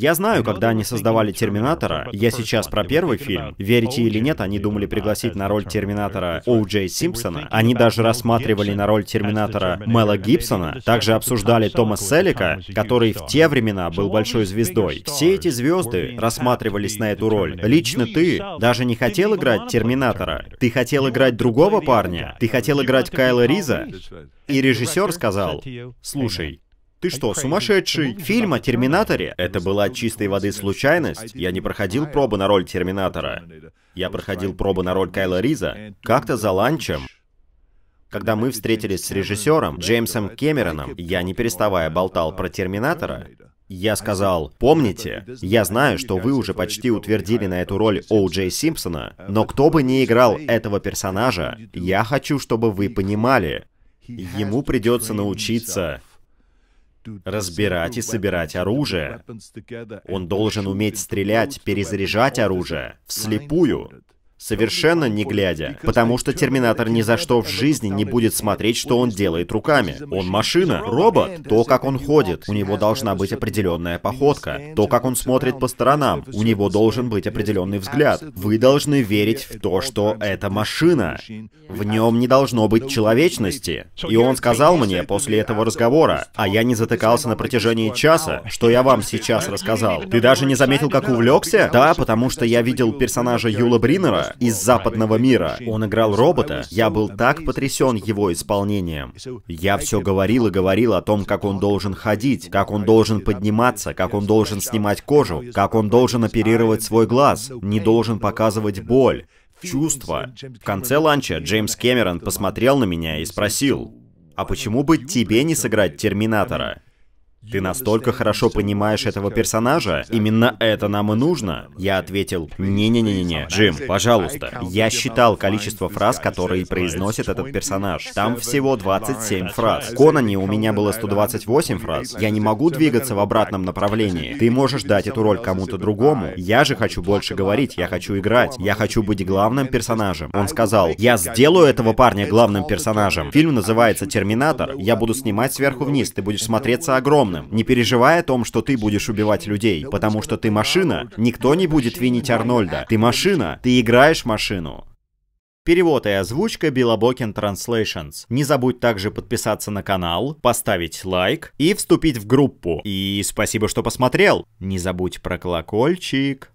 Я знаю, когда они создавали «Терминатора», я сейчас про первый фильм, верите или нет, они думали пригласить на роль «Терминатора» Оу Джей Симпсона, они даже рассматривали на роль «Терминатора» Мела Гибсона, также обсуждали Тома Селика, который в те времена был большой звездой. Все эти звезды рассматривались на эту роль. Лично ты даже не хотел играть «Терминатора», ты хотел играть другого парня, ты хотел играть Кайла Риза, и режиссер сказал, «Слушай, ты что, сумасшедший? Фильм о Терминаторе? Это была чистой воды случайность. Я не проходил пробы на роль Терминатора. Я проходил пробы на роль Кайла Риза. Как-то за ланчем. Когда мы встретились с режиссером Джеймсом Кэмероном, я не переставая болтал про Терминатора. Я сказал, помните, я знаю, что вы уже почти утвердили на эту роль Оу Джей Симпсона, но кто бы ни играл этого персонажа, я хочу, чтобы вы понимали, ему придется научиться разбирать и собирать оружие. Он должен уметь стрелять, перезаряжать оружие вслепую совершенно не глядя, потому что Терминатор ни за что в жизни не будет смотреть, что он делает руками. Он машина, робот, то, как он ходит, у него должна быть определенная походка, то, как он смотрит по сторонам, у него должен быть определенный взгляд. Вы должны верить в то, что это машина. В нем не должно быть человечности. И он сказал мне после этого разговора, а я не затыкался на протяжении часа, что я вам сейчас рассказал. Ты даже не заметил, как увлекся? Да, потому что я видел персонажа Юла Бринера, из западного мира. Он играл робота. Я был так потрясен его исполнением. Я все говорил и говорил о том, как он должен ходить, как он должен подниматься, как он должен снимать кожу, как он должен оперировать свой глаз, не должен показывать боль, чувства. В конце ланча Джеймс Кэмерон посмотрел на меня и спросил, «А почему бы тебе не сыграть Терминатора?» Ты настолько хорошо понимаешь этого персонажа? Именно это нам и нужно? Я ответил, не-не-не-не, Джим, пожалуйста. Я считал количество фраз, которые произносит этот персонаж. Там всего 27 фраз. Конане у меня было 128 фраз. Я не могу двигаться в обратном направлении. Ты можешь дать эту роль кому-то другому. Я же хочу больше говорить, я хочу играть, я хочу быть главным персонажем. Он сказал, я сделаю этого парня главным персонажем. Фильм называется «Терминатор». Я буду снимать сверху вниз, ты будешь смотреться огромно темным. Не переживая о том, что ты будешь убивать людей, потому что ты машина. Никто не будет винить Арнольда. Ты машина. Ты играешь машину. Перевод и озвучка Белобокин Translations. Не забудь также подписаться на канал, поставить лайк и вступить в группу. И спасибо, что посмотрел. Не забудь про колокольчик.